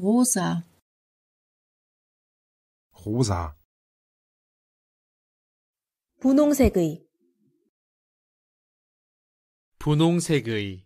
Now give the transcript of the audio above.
rosa rosa 분홍색의 분홍색의